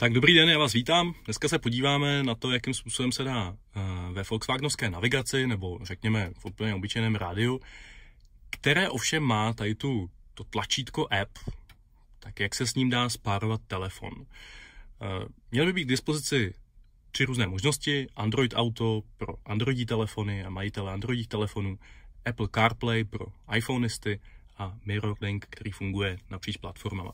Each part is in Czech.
Tak dobrý den, já vás vítám. Dneska se podíváme na to, jakým způsobem se dá eh, ve Volkswagenovské navigaci, nebo řekněme v úplně obyčejném rádiu, které ovšem má tady tu, to tlačítko app, tak jak se s ním dá spárovat telefon. Eh, měl by být k dispozici tři různé možnosti. Android Auto pro Androidí telefony a majitele Androidí telefonů, Apple CarPlay pro iPhoneisty a MirrorLink, který funguje napříč platformama.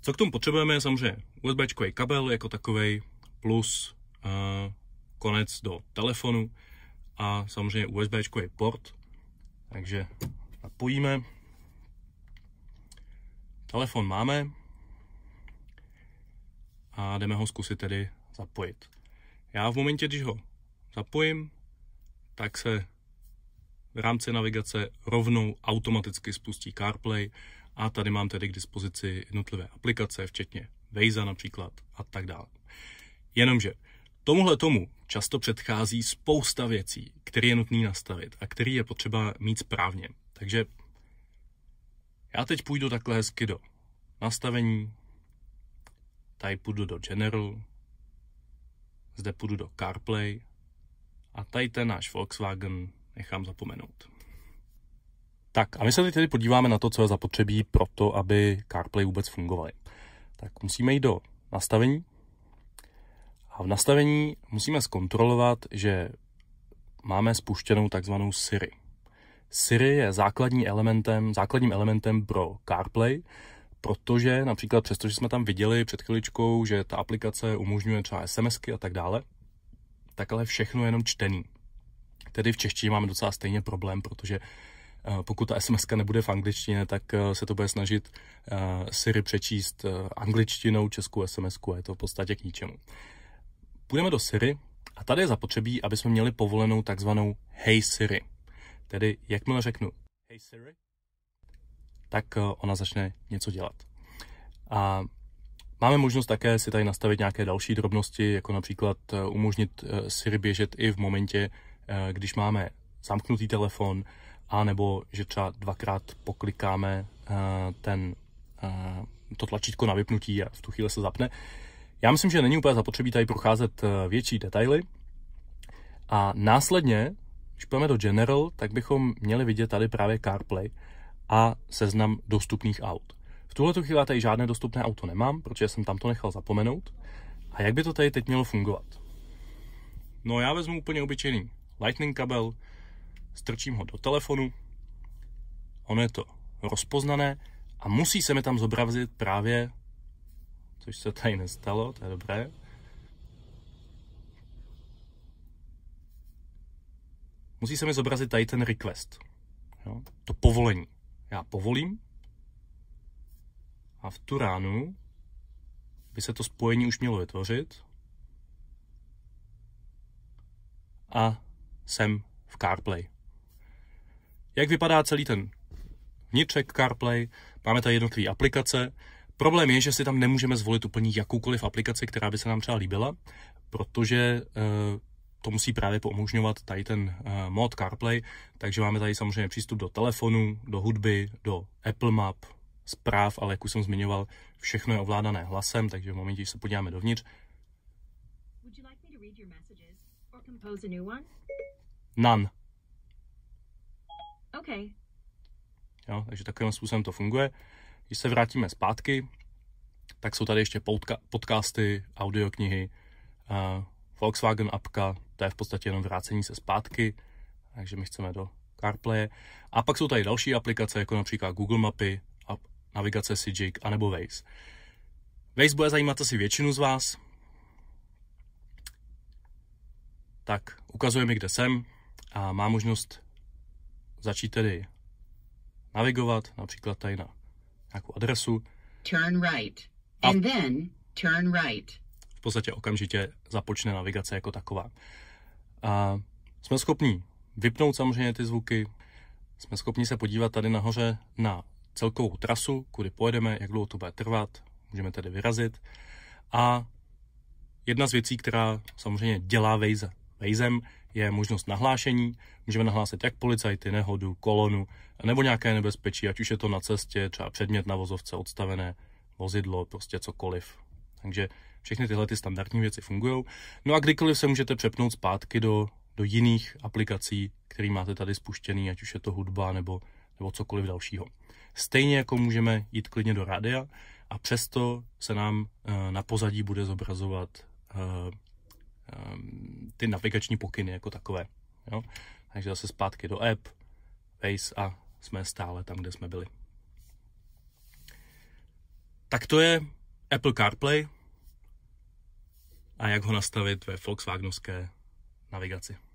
Co k tomu potřebujeme je samozřejmě usb kabel jako takový plus a, eh, konec do telefonu a samozřejmě usb port. Takže napojíme. Telefon máme a jdeme ho zkusit tedy zapojit. Já v momentě, když ho zapojím, tak se v rámci navigace rovnou automaticky spustí CarPlay, a tady mám tedy k dispozici jednotlivé aplikace, včetně Vejza například a tak dále. Jenomže tomuhle tomu často předchází spousta věcí, které je nutné nastavit a které je potřeba mít správně. Takže já teď půjdu takhle hezky do nastavení, tady půjdu do General, zde půjdu do CarPlay a tady ten náš Volkswagen nechám zapomenout. Tak a my se teď tedy podíváme na to, co je zapotřebí pro to, aby CarPlay vůbec fungovaly. Tak musíme jít do nastavení a v nastavení musíme zkontrolovat, že máme spuštěnou takzvanou Siri. Siri je základní elementem, základním elementem pro CarPlay, protože například přesto, že jsme tam viděli před chviličkou, že ta aplikace umožňuje třeba SMSky a tak dále, tak ale všechno je jenom čtený. Tedy v češtině máme docela stejně problém, protože Eh, pokud ta SMS nebude v angličtině, tak eh, se to bude snažit eh, Siri přečíst angličtinou českou SMS a je to v podstatě k ničemu. Půjdeme do Siri a tady je zapotřebí, aby jsme měli povolenou takzvanou Hey Siri. Tedy jakmile řeknu Hey Siri, tak ona začne něco dělat. A Máme možnost také si tady nastavit nějaké další drobnosti, jako například umožnit Siri běžet i v momentě, když máme zamknutý telefon, a nebo že třeba dvakrát poklikáme eh, ten, eh, to tlačítko na vypnutí a v tu chvíli se zapne. Já myslím, že není úplně zapotřebí tady procházet eh, větší detaily. A následně, když půjdeme do General, tak bychom měli vidět tady právě CarPlay a seznam dostupných aut. V tuhle chvíli tady žádné dostupné auto nemám, protože jsem tam to nechal zapomenout. A jak by to tady teď mělo fungovat? No já vezmu úplně obyčejný lightning kabel, strčím ho do telefonu, ono je to rozpoznané a musí se mi tam zobrazit právě, což se tady nestalo, to je dobré, musí se mi zobrazit tady ten request, jo? to povolení. Já povolím a v tu ránu by se to spojení už mělo vytvořit a jsem v CarPlay. Jak vypadá celý ten vnitřek CarPlay, máme tady jednotlivé aplikace. Problém je, že si tam nemůžeme zvolit úplně jakoukoliv aplikaci, která by se nám třeba líbila, protože eh, to musí právě poumožňovat tady ten eh, mod CarPlay, takže máme tady samozřejmě přístup do telefonu, do hudby, do Apple Map, zpráv, ale jak už jsem zmiňoval, všechno je ovládané hlasem, takže v momentě, když se podíváme dovnitř, None. Jo, takže takovým způsobem to funguje. Když se vrátíme zpátky, tak jsou tady ještě podka- podcasty, audioknihy, uh, Volkswagen apka, to je v podstatě jenom vrácení se zpátky, takže my chceme do CarPlay. A pak jsou tady další aplikace, jako například Google Mapy, navigace a anebo Waze. Waze bude zajímat asi většinu z vás. Tak ukazuje mi, kde jsem a má možnost začít tedy navigovat například tady na nějakou adresu. Turn right. And then turn right. V podstatě okamžitě započne navigace jako taková. A jsme schopni vypnout samozřejmě ty zvuky, jsme schopni se podívat tady nahoře na celkovou trasu, kudy pojedeme, jak dlouho to bude trvat, můžeme tedy vyrazit. A jedna z věcí, která samozřejmě dělá Waze Vejzem je možnost nahlášení. Můžeme nahlásit jak policajty, nehodu, kolonu, nebo nějaké nebezpečí, ať už je to na cestě, třeba předmět na vozovce, odstavené vozidlo, prostě cokoliv. Takže všechny tyhle ty standardní věci fungují. No a kdykoliv se můžete přepnout zpátky do, do jiných aplikací, které máte tady spuštěný, ať už je to hudba nebo, nebo cokoliv dalšího. Stejně jako můžeme jít klidně do rádia a přesto se nám eh, na pozadí bude zobrazovat eh, Ehm, ty navigační pokyny jako takové. Jo? Takže zase zpátky do app, Waze a jsme stále tam, kde jsme byli. Tak to je Apple CarPlay a jak ho nastavit ve Volkswagenovské navigaci.